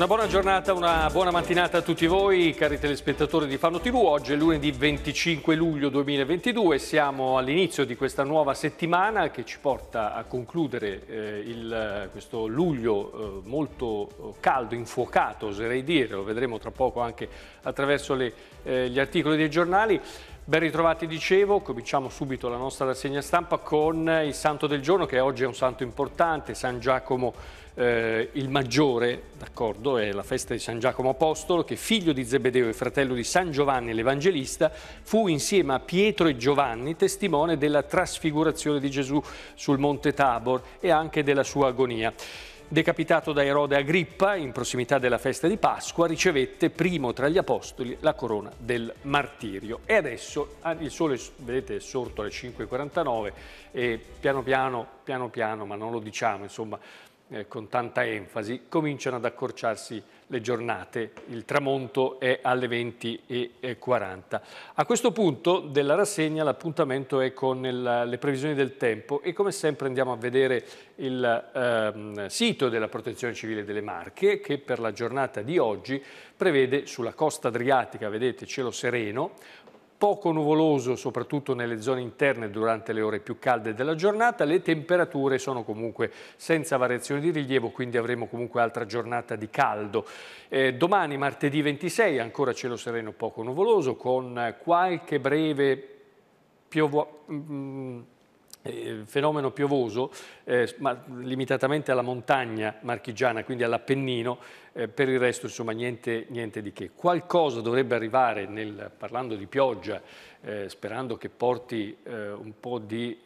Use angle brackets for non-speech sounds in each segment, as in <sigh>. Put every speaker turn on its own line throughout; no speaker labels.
Una buona giornata, una buona mattinata a tutti voi, cari telespettatori di Fano TV. Oggi è lunedì 25 luglio 2022, siamo all'inizio di questa nuova settimana che ci porta a concludere eh, il, questo luglio eh, molto eh, caldo, infuocato, oserei dire, lo vedremo tra poco anche attraverso le, eh, gli articoli dei giornali. Ben ritrovati, dicevo, cominciamo subito la nostra rassegna stampa con il santo del giorno che oggi è un santo importante, San Giacomo eh, il maggiore, d'accordo, è la festa di San Giacomo Apostolo, che figlio di Zebedeo e fratello di San Giovanni l'Evangelista, fu insieme a Pietro e Giovanni testimone della trasfigurazione di Gesù sul monte Tabor e anche della sua agonia. Decapitato da Erode Agrippa, in prossimità della festa di Pasqua, ricevette primo tra gli apostoli la corona del martirio. E adesso ah, il sole, vedete, è sorto alle 5.49 e piano piano, piano piano, ma non lo diciamo, insomma, eh, con tanta enfasi, cominciano ad accorciarsi le giornate. Il tramonto è alle 20.40. A questo punto della rassegna l'appuntamento è con il, le previsioni del tempo e come sempre andiamo a vedere il ehm, sito della Protezione Civile delle Marche che per la giornata di oggi prevede sulla costa adriatica, vedete, cielo sereno, poco nuvoloso soprattutto nelle zone interne durante le ore più calde della giornata, le temperature sono comunque senza variazioni di rilievo, quindi avremo comunque altra giornata di caldo. Eh, domani martedì 26 ancora cielo sereno poco nuvoloso con qualche breve piovo... Mm, eh, fenomeno piovoso, eh, ma limitatamente alla montagna marchigiana, quindi all'Appennino, eh, per il resto insomma niente, niente, di che. Qualcosa dovrebbe arrivare, nel, parlando di pioggia, eh, sperando che porti eh, un po' di,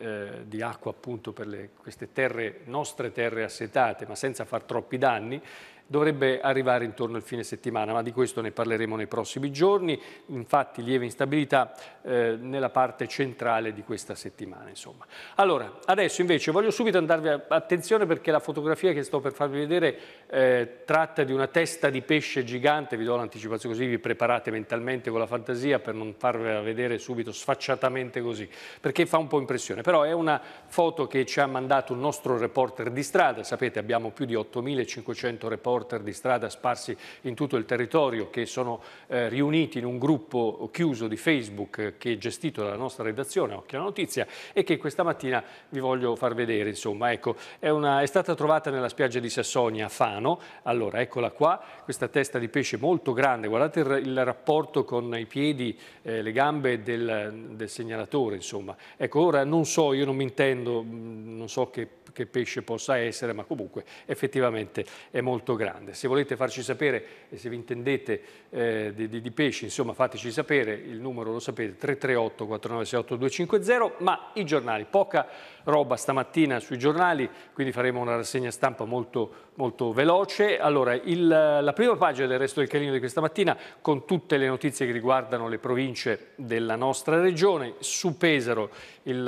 di acqua appunto per le, queste terre, nostre terre assetate, ma senza far troppi danni, dovrebbe arrivare intorno al fine settimana, ma di questo ne parleremo nei prossimi giorni. Infatti lieve instabilità eh, nella parte centrale di questa settimana. Insomma. Allora, adesso invece voglio subito andarvi a... attenzione perché la fotografia che sto per farvi vedere eh, tratta di una testa di pesce gigante, vi do l'anticipazione così vi preparate mentalmente con la fantasia per non farvela vedere subito sfacciatamente così, perché fa un po' impressione. Però è una foto che ci ha mandato un nostro reporter di strada, sapete abbiamo più di 8.500 reporter porter di strada sparsi in tutto il territorio che sono eh, riuniti in un gruppo chiuso di Facebook eh, che è gestito dalla nostra redazione, Occhio alla Notizia, e che questa mattina vi voglio far vedere. Insomma, ecco, è, una, è stata trovata nella spiaggia di Sassonia a Fano. Allora, eccola qua, questa testa di pesce molto grande. Guardate il, il rapporto con i piedi, eh, le gambe del, del segnalatore, insomma. Ecco, ora non so, io non mi intendo, mm, non so che, che pesce possa essere, ma comunque effettivamente è molto grande grande. Se volete farci sapere e se vi intendete eh, di, di, di, pesci, insomma fateci sapere, il numero lo sapete 338 4968 250, ma i giornali, poca roba stamattina sui giornali, quindi faremo una rassegna stampa molto, molto veloce. Allora, il, la prima pagina del resto del Calino di questa mattina con tutte le notizie che riguardano le province della nostra regione, su Pesaro il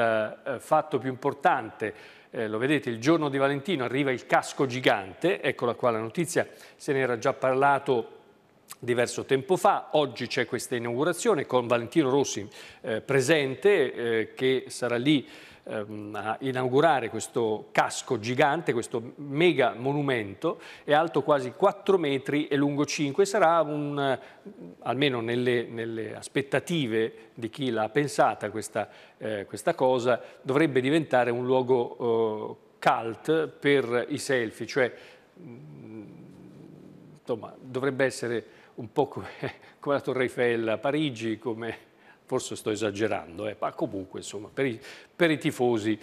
eh, fatto più importante eh, lo vedete, il giorno di Valentino arriva il casco gigante, eccola qua la notizia, se ne era già parlato diverso tempo fa, oggi c'è questa inaugurazione con Valentino Rossi eh, presente eh, che sarà lì ehm, a inaugurare questo casco gigante, questo mega monumento, è alto quasi 4 metri e lungo 5, sarà un, eh, almeno nelle, nelle aspettative di chi l'ha pensata questa, eh, questa, cosa, dovrebbe diventare un luogo eh, cult per i selfie, cioè mh, mm, insomma, dovrebbe essere un po' come, <laughs> come la Torre Eiffel a Parigi, come forse sto esagerando, eh, ma comunque insomma, per, i, per i tifosi,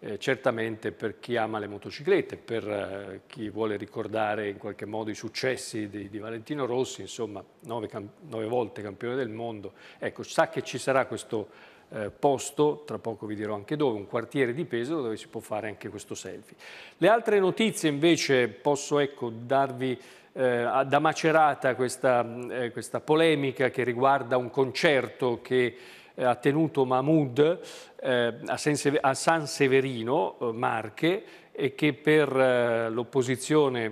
eh, certamente per chi ama le motociclette, per eh, chi vuole ricordare in qualche modo i successi di, di Valentino Rossi, insomma nove, nove, volte campione del mondo, ecco sa che ci sarà questo eh, posto, tra poco vi dirò anche dove, un quartiere di peso dove si può fare anche questo selfie. Le altre notizie invece posso ecco, darvi eh, da Macerata questa, eh, questa, polemica che riguarda un concerto che eh, ha tenuto Mahmoud eh, a, a, San Severino, eh, Marche, e che per eh, l'opposizione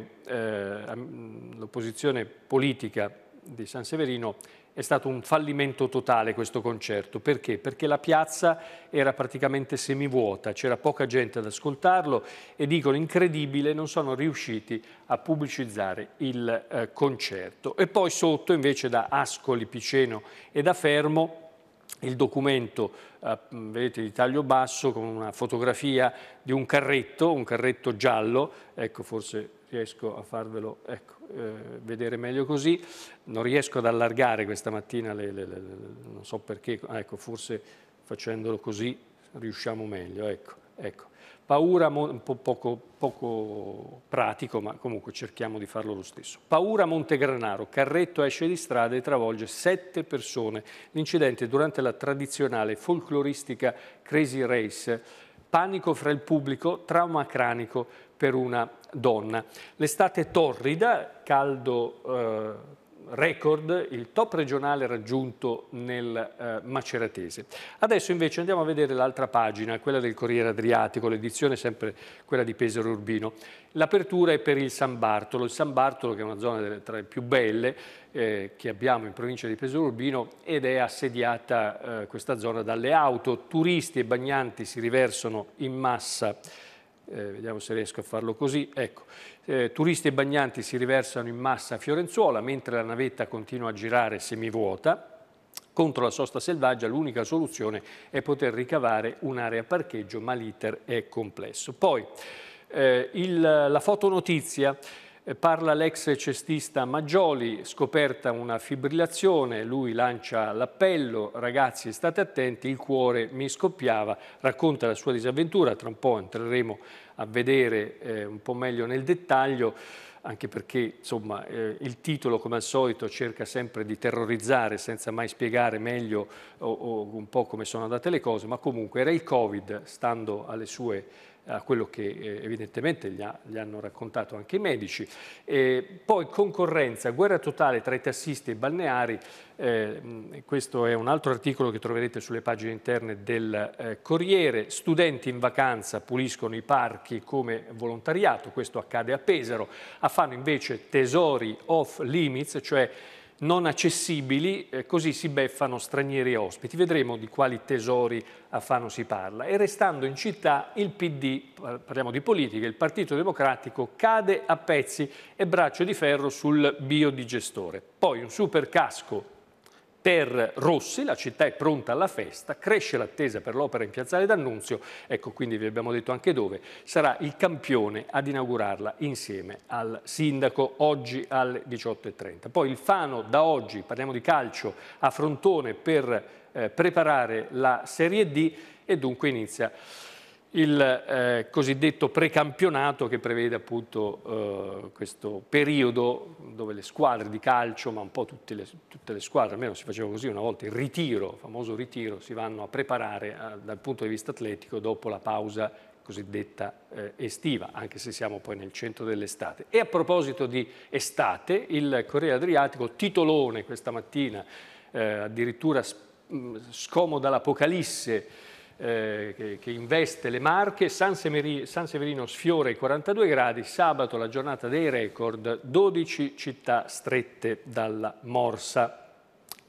politica di San Severino è stato un fallimento totale questo concerto. Perché? Perché la piazza era praticamente semivuota, c'era poca gente ad ascoltarlo e dicono incredibile non sono riusciti a pubblicizzare il eh, concerto. E poi sotto invece da Ascoli, Piceno e da Fermo il documento eh, vedete di taglio basso con una fotografia di un carretto, un carretto giallo, ecco forse riesco a farvelo ecco, eh, vedere meglio così, non riesco ad allargare questa mattina, le, le, le, non so perché, ecco, forse facendolo così riusciamo meglio, ecco, ecco. Paura un po poco, poco, pratico, ma comunque cerchiamo di farlo lo stesso. Paura Montegranaro, carretto esce di strada e travolge sette persone. L'incidente durante la tradizionale folcloristica Crazy Race. Panico fra il pubblico, trauma cranico per una donna. L'estate torrida, caldo eh, record, il top regionale raggiunto nel eh, Maceratese. Adesso invece andiamo a vedere l'altra pagina, quella del Corriere Adriatico, l'edizione sempre quella di Pesaro Urbino. L'apertura è per il San Bartolo, il San Bartolo che è una zona delle, tra le più belle eh, che abbiamo in provincia di Pesaro Urbino ed è assediata eh, questa zona dalle auto, turisti e bagnanti si riversano in massa eh, vediamo se riesco a farlo così, ecco, eh, turisti e bagnanti si riversano in massa a Fiorenzuola mentre la navetta continua a girare semivuota, Contro la sosta selvaggia l'unica soluzione è poter ricavare un'area parcheggio, ma l'iter è complesso. Poi eh, il, la fotonotizia eh, parla l'ex cestista Maggioli, scoperta una fibrillazione, lui lancia l'appello, ragazzi state attenti, il cuore mi scoppiava, racconta la sua disavventura, tra un po' entreremo a vedere eh, un po' meglio nel dettaglio, anche perché insomma, eh, il titolo come al solito cerca sempre di terrorizzare senza mai spiegare meglio o, o un po' come sono andate le cose, ma comunque era il Covid, stando alle sue a quello che eh, evidentemente gli, ha, gli, hanno raccontato anche i medici. E poi concorrenza, guerra totale tra i tassisti e i balneari, eh, questo è un altro articolo che troverete sulle pagine interne del eh, Corriere, studenti in vacanza puliscono i parchi come volontariato, questo accade a Pesaro, a fanno invece tesori off limits, cioè non accessibili, eh, così si beffano stranieri ospiti. Vedremo di quali tesori a Fano si parla. E restando in città, il PD, parliamo di politica, il Partito Democratico cade a pezzi e braccio di ferro sul biodigestore. Poi un super casco per Rossi la città è pronta alla festa, cresce l'attesa per l'opera in Piazzale d'Annunzio, ecco quindi vi abbiamo detto anche dove, sarà il campione ad inaugurarla insieme al sindaco oggi alle 18.30. Poi il Fano da oggi, parliamo di calcio, a frontone per eh, preparare la Serie D e dunque inizia il eh, cosiddetto precampionato che prevede appunto eh, questo periodo dove le squadre di calcio, ma un po' tutte le, tutte le, squadre, almeno si faceva così una volta, il ritiro, il famoso ritiro, si vanno a preparare a, eh, dal punto di vista atletico dopo la pausa cosiddetta eh, estiva, anche se siamo poi nel centro dell'estate. E a proposito di estate, il Corriere Adriatico, titolone questa mattina, eh, addirittura mm, scomoda l'Apocalisse, eh, che, investe le Marche, San Severino, San Severino sfiora i 42 gradi, sabato la giornata dei record, 12 città strette dalla morsa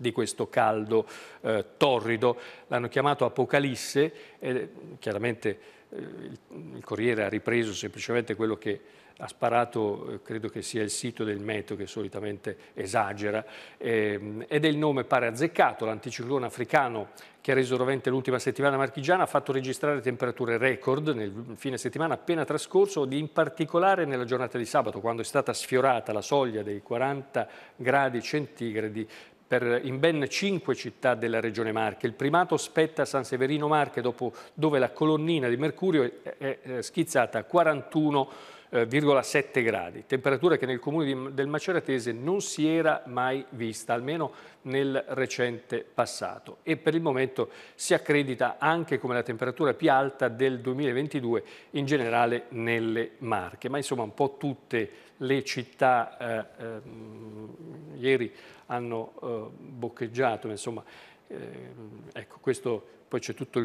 di questo caldo eh, torrido. L'hanno chiamato Apocalisse, e eh, chiaramente eh, il Corriere ha ripreso semplicemente quello che ha sparato, eh, credo che sia il sito del meteo che solitamente esagera, ehm, ed è il nome pare azzeccato, l'anticiclone africano che ha reso rovente l'ultima settimana marchigiana ha fatto registrare temperature record nel fine settimana appena trascorso, in particolare nella giornata di sabato, quando è stata sfiorata la soglia dei 40 gradi centigradi per, in ben cinque città della regione Marche. Il primato spetta San Severino Marche, dopo, dove la colonnina di Mercurio è, è, è schizzata a 41 2,7 eh, gradi, temperatura che nel comune di, del Maceratese non si era mai vista, almeno nel recente passato e per il momento si accredita anche come la temperatura più alta del 2022 in generale nelle Marche, ma insomma un po' tutte le città eh, eh, ieri hanno eh, boccheggiato, insomma, eh, ecco, questo, poi c'è tutto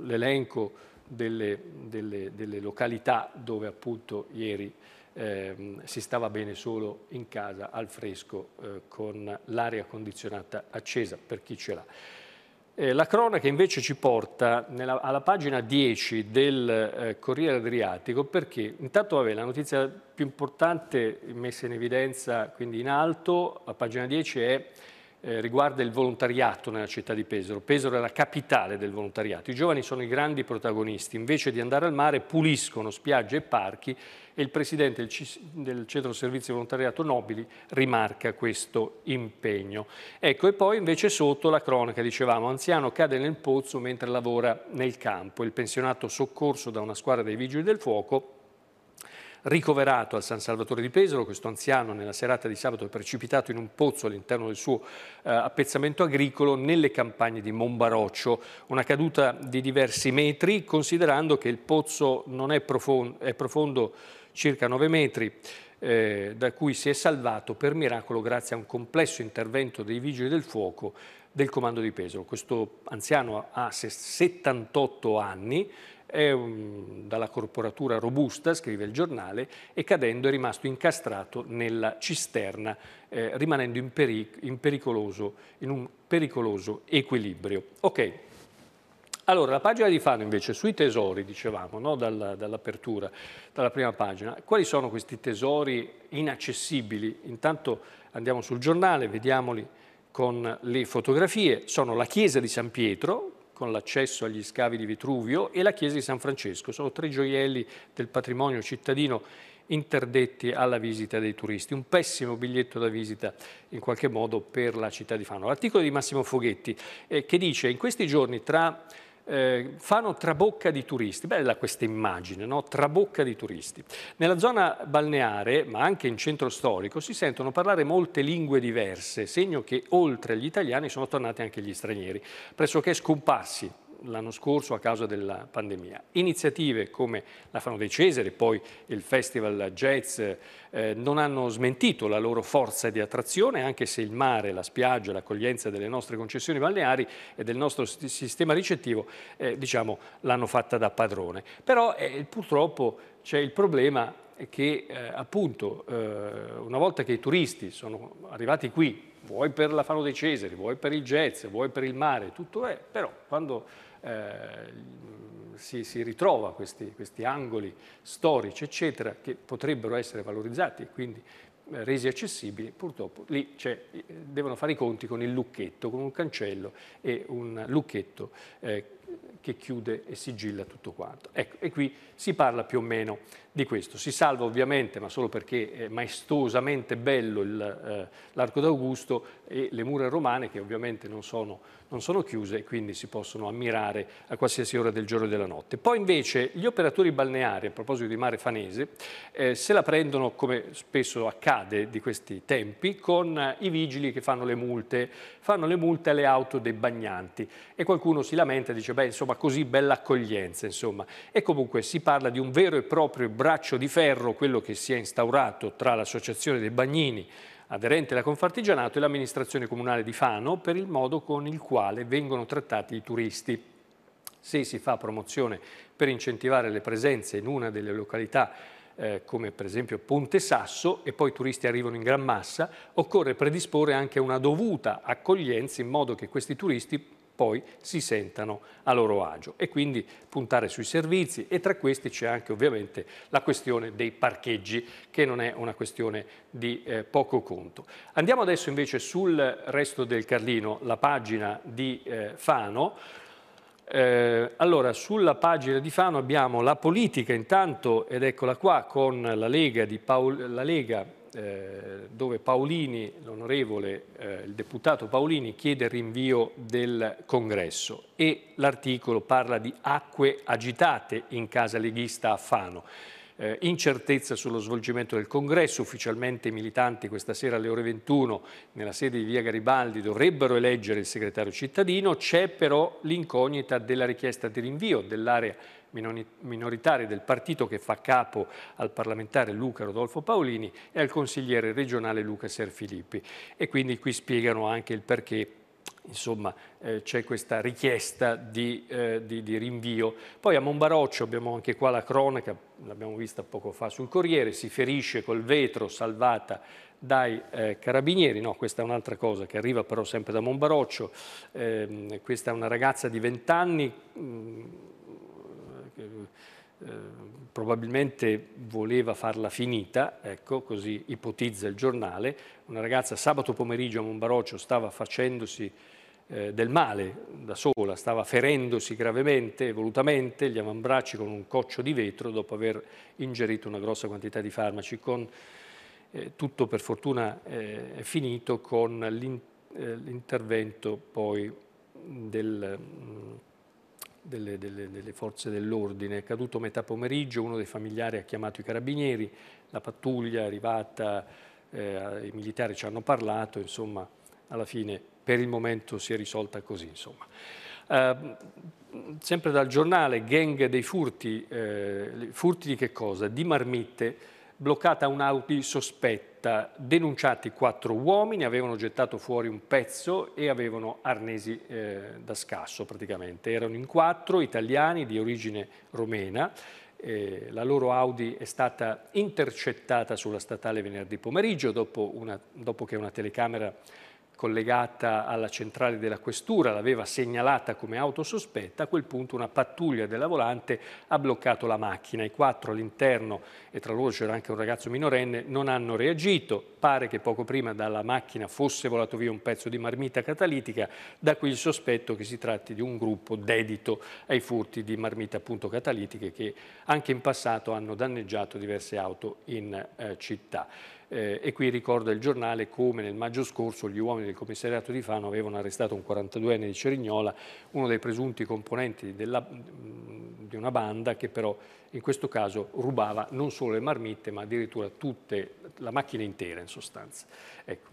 l'elenco delle, delle, delle località dove appunto ieri eh, si stava bene solo in casa al fresco eh, con l'aria condizionata accesa per chi ce l'ha. Eh, la cronaca invece ci porta nella, alla pagina 10 del eh, Corriere Adriatico perché intanto vabbè, la notizia più importante messa in evidenza, quindi in alto, a pagina 10 è eh, riguarda il volontariato nella città di Pesaro. Pesaro è la capitale del volontariato. I giovani sono i grandi protagonisti. Invece di andare al mare puliscono spiagge e parchi e il presidente del, C del Centro Servizi Volontariato Nobili rimarca questo impegno. Ecco, e poi invece sotto la cronaca, dicevamo, anziano cade nel pozzo mentre lavora nel campo. Il pensionato soccorso da una squadra dei Vigili del Fuoco ricoverato al San Salvatore di Pesaro. Questo anziano nella serata di sabato è precipitato in un pozzo all'interno del suo eh, appezzamento agricolo nelle campagne di Monbaroccio, Una caduta di diversi metri, considerando che il pozzo non è profondo, è profondo circa 9 metri. Eh, da cui si è salvato per miracolo grazie a un complesso intervento dei vigili del fuoco del comando di Pesaro. Questo anziano ha 78 anni, è um, dalla corporatura robusta, scrive il giornale, e cadendo è rimasto incastrato nella cisterna, eh, rimanendo in, peric in, pericoloso, in un pericoloso equilibrio. Ok, allora, la pagina di Fano invece sui tesori, dicevamo, no? dall'apertura, dalla prima pagina. Quali sono questi tesori inaccessibili? Intanto andiamo sul giornale, vediamoli con le fotografie. Sono la chiesa di San Pietro, con l'accesso agli scavi di Vitruvio e la chiesa di San Francesco. Sono tre gioielli del patrimonio cittadino interdetti alla visita dei turisti. Un pessimo biglietto da visita in qualche modo per la città di Fano. L'articolo di Massimo Foghetti eh, che dice in questi giorni tra eh, fanno trabocca di turisti. Bella questa immagine, no? trabocca di turisti. Nella zona balneare, ma anche in centro storico, si sentono parlare molte lingue diverse, segno che oltre agli italiani sono tornati anche gli stranieri, pressoché scomparsi l'anno scorso a causa della pandemia. Iniziative come la Fano dei Cesare, poi il Festival Jazz, eh, non hanno smentito la loro forza di attrazione, anche se il mare, la spiaggia, l'accoglienza delle nostre concessioni balneari e del nostro sistema ricettivo, eh, diciamo, l'hanno fatta da padrone. Però eh, purtroppo c'è il problema che eh, appunto eh, una volta che i turisti sono arrivati qui, vuoi per la Fano dei Cesari, vuoi per il jazz, vuoi per il mare, tutto è, però quando eh, si, si, ritrova questi, questi angoli storici, eccetera, che potrebbero essere valorizzati e quindi eh, resi accessibili, purtroppo lì eh, devono fare i conti con il lucchetto, con un cancello e un lucchetto eh, che chiude e sigilla tutto quanto. Ecco, e qui si parla più o meno di questo. Si salva ovviamente, ma solo perché è maestosamente bello il, eh, l'arco d'Augusto e le mura romane che ovviamente non sono, non sono chiuse e quindi si possono ammirare a qualsiasi ora del giorno e della notte. Poi invece gli operatori balneari, a proposito di mare fanese, eh, se la prendono, come spesso accade di questi tempi, con eh, i vigili che fanno le multe, fanno le multe alle auto dei bagnanti e qualcuno si lamenta e dice beh insomma così bella accoglienza. Insomma. E comunque si parla di un vero e proprio braccio di ferro, quello che si è instaurato tra l'associazione dei Bagnini aderente alla Confartigianato e l'amministrazione comunale di Fano per il modo con il quale vengono trattati i turisti. Se si fa promozione per incentivare le presenze in una delle località eh, come per esempio Ponte Sasso e poi i turisti arrivano in gran massa, occorre predisporre anche una dovuta accoglienza in modo che questi turisti poi si sentano a loro agio e quindi puntare sui servizi e tra questi c'è anche ovviamente la questione dei parcheggi che non è una questione di eh, poco conto. Andiamo adesso invece sul resto del Carlino, la pagina di eh, Fano. Eh, allora, sulla pagina di Fano abbiamo la politica intanto, ed eccola qua, con la Lega, di Paolo, la Lega eh, dove Paolini, l'onorevole, eh, il deputato Paolini chiede il rinvio del congresso e l'articolo parla di acque agitate in casa leghista a Fano eh, incertezza sullo svolgimento del congresso, ufficialmente i militanti questa sera alle ore 21 nella sede di Via Garibaldi dovrebbero eleggere il segretario cittadino, c'è però l'incognita della richiesta di rinvio dell'area minoritaria del partito che fa capo al parlamentare Luca Rodolfo Paolini e al consigliere regionale Luca Serfilippi e quindi qui spiegano anche il perché insomma eh, c'è questa richiesta di, eh, di, di, rinvio. Poi a Monbaroccio abbiamo anche qua la cronaca, l'abbiamo vista poco fa sul Corriere, si ferisce col vetro salvata dai eh, carabinieri, no questa è un'altra cosa che arriva però sempre da Monbaroccio, ehm, questa è una ragazza di 20 anni mm, eh, eh, probabilmente voleva farla finita, ecco, così ipotizza il giornale, una ragazza sabato pomeriggio a Monbaroccio stava facendosi eh, del male da sola, stava ferendosi gravemente, volutamente, gli avambracci con un coccio di vetro dopo aver ingerito una grossa quantità di farmaci, con eh, tutto per fortuna eh, finito con eh, l'intervento poi del, mh, mm, delle, delle, delle, forze dell'ordine. È caduto metà pomeriggio, uno dei familiari ha chiamato i carabinieri, la pattuglia è arrivata, eh, i militari ci hanno parlato, insomma alla fine per il momento si è risolta così. Eh, sempre dal giornale, gang dei furti, eh, furti di che cosa? Di marmitte, bloccata un'Audi sospetta, denunciati quattro uomini, avevano gettato fuori un pezzo e avevano arnesi eh, da scasso praticamente. Erano in quattro italiani di origine romena, eh, la loro Audi è stata intercettata sulla statale venerdì pomeriggio dopo, una, dopo che una telecamera collegata alla centrale della questura, l'aveva segnalata come auto sospetta, a quel punto una pattuglia della volante ha bloccato la macchina. I quattro all'interno, e tra loro c'era anche un ragazzo minorenne, non hanno reagito. Pare che poco prima dalla macchina fosse volato via un pezzo di marmita catalitica, da qui il sospetto che si tratti di un gruppo dedito ai furti di marmita appunto catalitiche che anche in passato hanno danneggiato diverse auto in eh, città. Eh, e qui ricorda il giornale come nel maggio scorso gli uomini del commissariato di Fano avevano arrestato un 42enne di Cerignola, uno dei presunti componenti della, di una banda che però in questo caso rubava non solo le marmitte ma addirittura tutte, la macchina intera in sostanza. Ecco.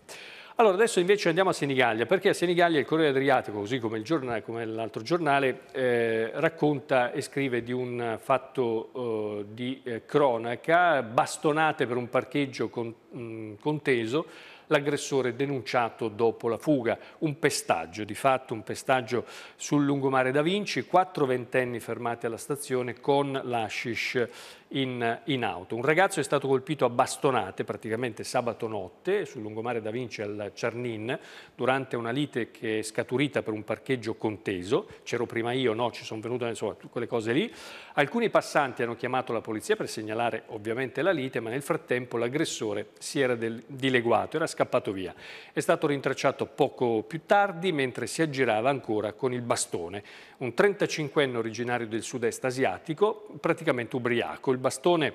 Allora, adesso invece andiamo a Senigallia, perché a Senigallia il Corriere Adriatico, così come l'altro giornale, come giornale eh, racconta e scrive di un fatto eh, di eh, cronaca, bastonate per un parcheggio con, mh, mm, conteso, l'aggressore denunciato dopo la fuga. Un pestaggio, di fatto un pestaggio sul lungomare da Vinci, quattro ventenni fermati alla stazione con l'ashish in, in, auto. Un ragazzo è stato colpito a bastonate praticamente sabato notte sul lungomare da Vinci al Ciarnin durante una lite che è scaturita per un parcheggio conteso. C'ero prima io, no, ci sono venute insomma, tutte quelle cose lì. Alcuni passanti hanno chiamato la polizia per segnalare ovviamente la lite, ma nel frattempo l'aggressore si era del, dileguato, era scappato via. È stato rintracciato poco più tardi mentre si aggirava ancora con il bastone. Un 35enne originario del sud-est asiatico, praticamente ubriaco. Il bastone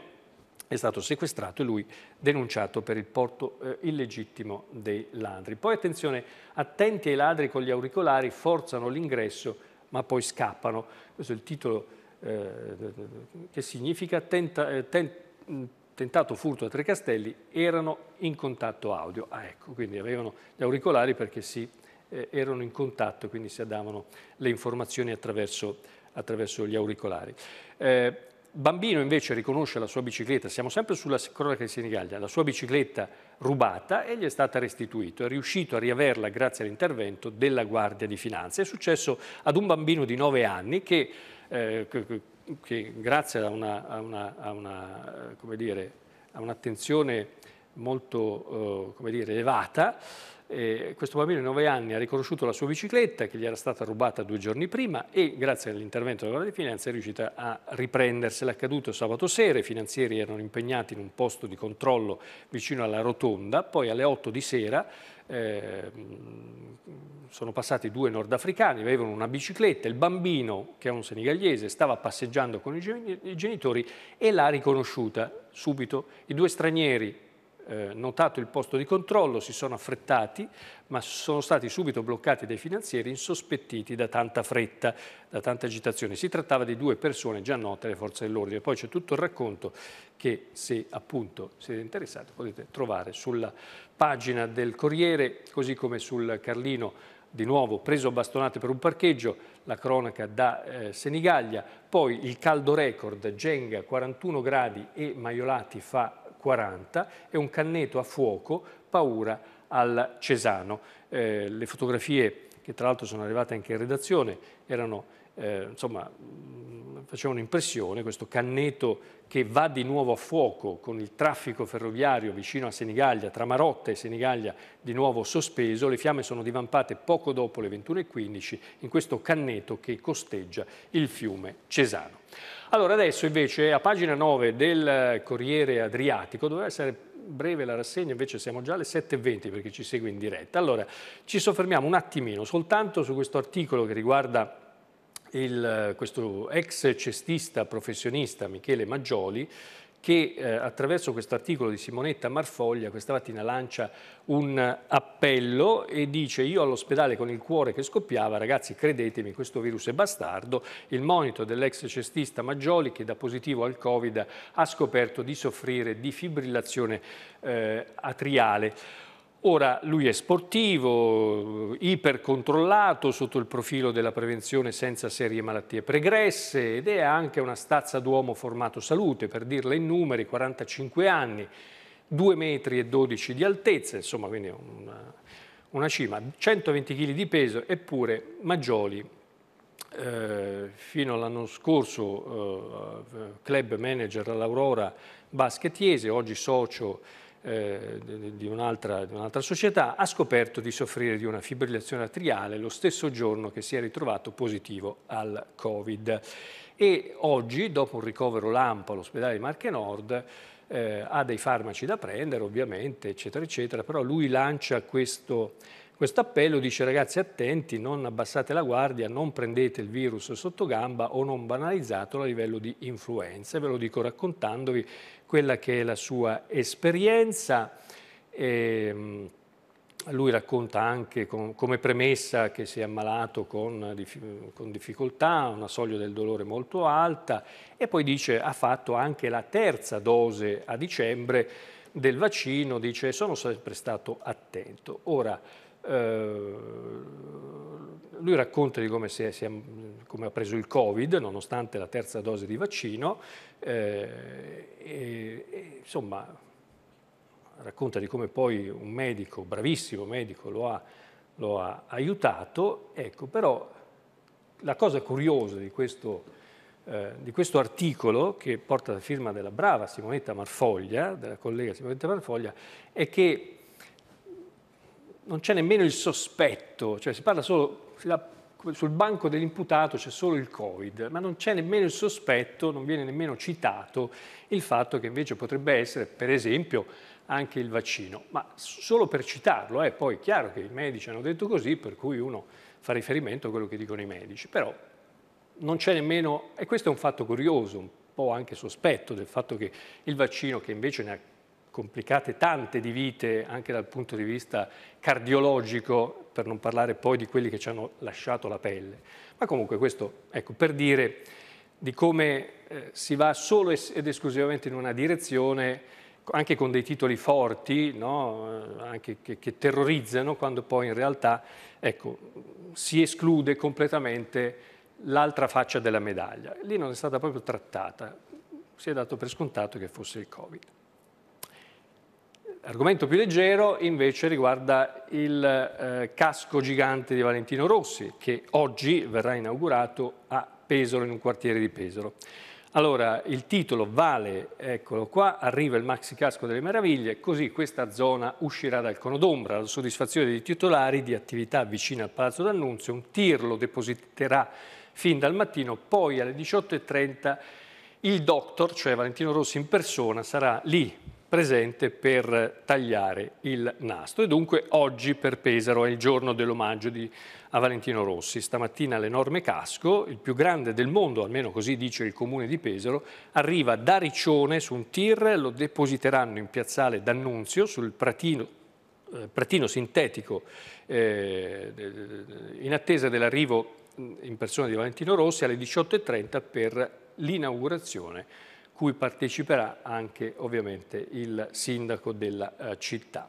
è stato sequestrato e lui denunciato per il porto eh, illegittimo dei ladri. Poi attenzione, attenti ai ladri con gli auricolari, forzano l'ingresso ma poi scappano. Questo è il titolo eh, che significa tenta, eh, ten, mm, tentato furto a Trecastelli, erano in contatto audio. Ah ecco, quindi avevano gli auricolari perché si, eh, erano in contatto, quindi si davano le informazioni attraverso, attraverso gli auricolari. Eh, Bambino invece riconosce la sua bicicletta, siamo sempre sulla cronaca di Senigallia, la sua bicicletta rubata e gli è stata restituita. È riuscito a riaverla grazie all'intervento della Guardia di Finanza. È successo ad un bambino di 9 anni che, eh, che, grazie a un'attenzione molto eh, dire, elevata eh, questo bambino di 9 anni ha riconosciuto la sua bicicletta che gli era stata rubata due giorni prima e grazie all'intervento della Guardia di Finanza è riuscita a riprendersela. È accaduto sabato sera, i finanzieri erano impegnati in un posto di controllo vicino alla rotonda, poi alle 8 di sera eh, sono passati due nordafricani, avevano una bicicletta, il bambino, che è un senigallese, stava passeggiando con i genitori e l'ha riconosciuta subito. I due stranieri eh, notato il posto di controllo, si sono affrettati, ma sono stati subito bloccati dai finanzieri insospettiti da tanta fretta, da tanta agitazione. Si trattava di due persone già note alle forze dell'ordine. Poi c'è tutto il racconto che se appunto siete interessati potete trovare sulla pagina del Corriere, così come sul Carlino di nuovo preso a bastonate per un parcheggio, la cronaca da eh, Senigallia, poi il caldo record, Genga 41 gradi e Maiolati fa 40 e un canneto a fuoco, paura al Cesano. Eh, le fotografie che tra l'altro sono arrivate anche in redazione erano, eh, insomma, mm, facevano impressione, questo canneto che va di nuovo a fuoco con il traffico ferroviario vicino a Senigallia, tra Marotta e Senigallia di nuovo sospeso, le fiamme sono divampate poco dopo le 21.15 in questo canneto che costeggia il fiume Cesano. Allora adesso invece a pagina 9 del eh, Corriere Adriatico doveva essere breve la rassegna, invece siamo già alle 7.20 perché ci segue in diretta. Allora ci soffermiamo un attimino soltanto su questo articolo che riguarda il, eh, questo ex cestista professionista Michele Maggioli che eh, attraverso questo articolo di Simonetta Marfoglia questa mattina lancia un appello e dice io all'ospedale con il cuore che scoppiava, ragazzi credetemi questo virus è bastardo, il monito dell'ex cestista Maggioli che da positivo al Covid ha scoperto di soffrire di fibrillazione eh, atriale. Ora lui è sportivo, ipercontrollato sotto il profilo della prevenzione senza serie malattie pregresse ed è anche una stazza d'uomo formato salute, per dirla in numeri, 45 anni, 2 metri e 12 di altezza, insomma quindi una, una cima, 120 kg di peso eppure Maggioli eh, fino all'anno scorso eh, club manager all'Aurora Basket oggi socio eh, di un'altra un società, ha scoperto di soffrire di una fibrillazione atriale lo stesso giorno che si è ritrovato positivo al Covid. E oggi, dopo un ricovero lampo all'ospedale di Marche Nord, eh, ha dei farmaci da prendere ovviamente, eccetera, eccetera, però lui lancia questo questo appello dice ragazzi attenti, non abbassate la guardia, non prendete il virus sotto gamba o non banalizzatelo a livello di influenza. Ve lo dico raccontandovi quella che è la sua esperienza. E, ehm, lui racconta anche con, come premessa che si è ammalato con, con, difficoltà, una soglia del dolore molto alta e poi dice ha fatto anche la terza dose a dicembre del vaccino, dice sono sempre stato attento. Ora, eh, lui racconta di come, è, come, ha preso il Covid, nonostante la terza dose di vaccino, eh, e, e, insomma, racconta di come poi un medico, bravissimo medico, lo ha, lo ha aiutato. Ecco, però la cosa curiosa di questo, eh, di questo articolo, che porta la firma della brava Simonetta Marfoglia, della collega Simonetta Marfoglia, è che non c'è nemmeno il sospetto, cioè si parla solo, sul banco dell'imputato c'è solo il Covid, ma non c'è nemmeno il sospetto, non viene nemmeno citato il fatto che invece potrebbe essere, per esempio, anche il vaccino. Ma solo per citarlo, eh, è poi chiaro che i medici hanno detto così, per cui uno fa riferimento a quello che dicono i medici, però non c'è nemmeno, e questo è un fatto curioso, un po' anche sospetto del fatto che il vaccino, che invece ne ha complicate tante di vite anche dal punto di vista cardiologico, per non parlare poi di quelli che ci hanno lasciato la pelle. Ma comunque questo, ecco, per dire di come eh, si va solo ed esclusivamente in una direzione, anche con dei titoli forti, no? Eh, anche che, che, terrorizzano, quando poi in realtà ecco, si esclude completamente l'altra faccia della medaglia. Lì non è stata proprio trattata, si è dato per scontato che fosse il Covid. Argomento più leggero invece riguarda il eh, casco gigante di Valentino Rossi che oggi verrà inaugurato a Pesaro, in un quartiere di Pesaro. Allora, il titolo vale, eccolo qua, arriva il maxi casco delle meraviglie, così questa zona uscirà dal cono d'ombra. La soddisfazione dei titolari di attività vicina al Palazzo d'Annunzio, un tir lo depositerà fin dal mattino, poi alle 18.30 il doctor, cioè Valentino Rossi in persona, sarà lì presente per tagliare il nastro. E dunque oggi per Pesaro è il giorno dell'omaggio a Valentino Rossi. Stamattina l'enorme casco, il più grande del mondo, almeno così dice il comune di Pesaro, arriva da Riccione su un tir, lo depositeranno in piazzale D'Annunzio sul pratino, eh, pratino sintetico eh, in attesa dell'arrivo mm, in persona di Valentino Rossi alle 18.30 per l'inaugurazione cui parteciperà anche ovviamente il sindaco della eh, città.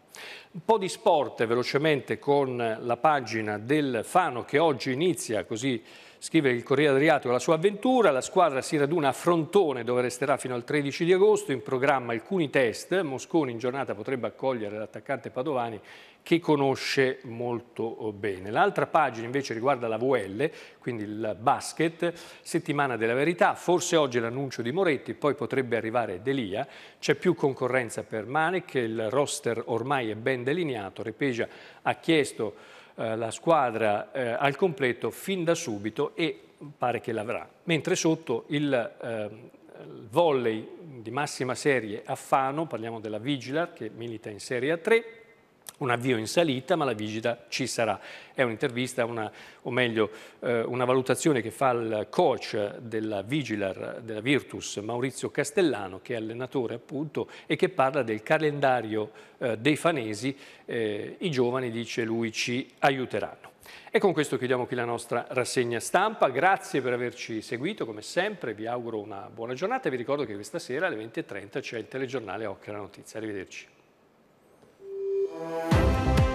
Un po' di sport velocemente con la pagina del Fano che oggi inizia così Scrive il Corriere Adriatico la sua avventura, la squadra si raduna a Frontone dove resterà fino al 13 di agosto, in programma alcuni test, Mosconi in giornata potrebbe accogliere l'attaccante Padovani che conosce molto eh, bene. L'altra pagina invece riguarda la VL, quindi il basket, settimana della verità, forse oggi l'annuncio di Moretti, poi potrebbe arrivare Delia, c'è più concorrenza per Manek, il roster ormai è ben delineato, Repegia ha chiesto eh, la squadra eh, al completo fin da subito e pare che l'avrà. Mentre sotto il, eh, il volley di massima serie a Fano, parliamo della Vigilar che milita in Serie A3, un avvio in salita, ma la visita ci sarà. È un'intervista, o meglio eh, una valutazione che fa il coach della Vigilar, della Virtus, Maurizio Castellano, che è allenatore appunto, e che parla del calendario eh, dei fanesi. Eh, I giovani, dice lui, ci aiuteranno. E con questo chiudiamo qui la nostra rassegna stampa. Grazie per averci seguito, come sempre vi auguro una buona giornata e vi ricordo che questa sera alle 20.30 c'è il telegiornale Occhio alla Notizia. Arrivederci. Música